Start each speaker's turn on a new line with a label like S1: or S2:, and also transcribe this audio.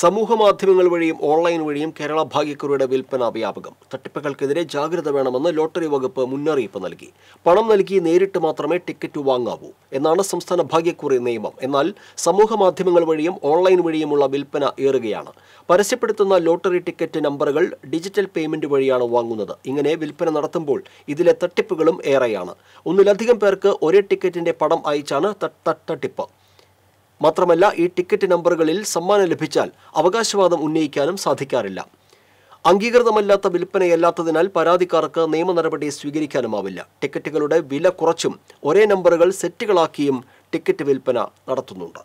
S1: സമൂഹ മാധ്യമങ്ങൾ വഴിയും ഓൺലൈൻ വഴിയും കേരള ഭാഗ്യക്കുറിയുടെ വിൽപ്പന വ്യാപകം തട്ടിപ്പുകൾക്കെതിരെ ജാഗ്രത വേണമെന്ന് ലോട്ടറി വകുപ്പ് മുന്നറിയിപ്പ് നൽകി പണം നൽകി നേരിട്ട് മാത്രമേ ടിക്കറ്റ് വാങ്ങാവൂ എന്നാണ് സംസ്ഥാന ഭാഗ്യക്കുറി നിയമം എന്നാൽ സമൂഹ മാധ്യമങ്ങൾ വഴിയും ഓൺലൈൻ വഴിയുമുള്ള വിൽപ്പന ഏറുകയാണ് പരസ്യപ്പെടുത്തുന്ന ലോട്ടറി ടിക്കറ്റ് നമ്പറുകൾ ഡിജിറ്റൽ പേയ്മെന്റ് വഴിയാണ് വാങ്ങുന്നത് ഇങ്ങനെ വിൽപ്പന നടത്തുമ്പോൾ ഇതിലെ തട്ടിപ്പുകളും ഏറെയാണ് ഒന്നിലധികം പേർക്ക് ഒരേ ടിക്കറ്റിന്റെ പണം അയച്ചാണ് തട്ടിപ്പ് മാത്രമല്ല ഈ ടിക്കറ്റ് നമ്പറുകളിൽ സമ്മാനം ലഭിച്ചാൽ അവകാശവാദം ഉന്നയിക്കാനും സാധിക്കാറില്ല അംഗീകൃതമല്ലാത്ത വിൽപ്പനയല്ലാത്തതിനാൽ പരാതിക്കാർക്ക് നിയമ നടപടി സ്വീകരിക്കാനുമാവില്ല ടിക്കറ്റുകളുടെ വില കുറച്ചും ഒരേ നമ്പറുകൾ സെറ്റുകളാക്കിയും ടിക്കറ്റ് വിൽപ്പന നടത്തുന്നുണ്ട്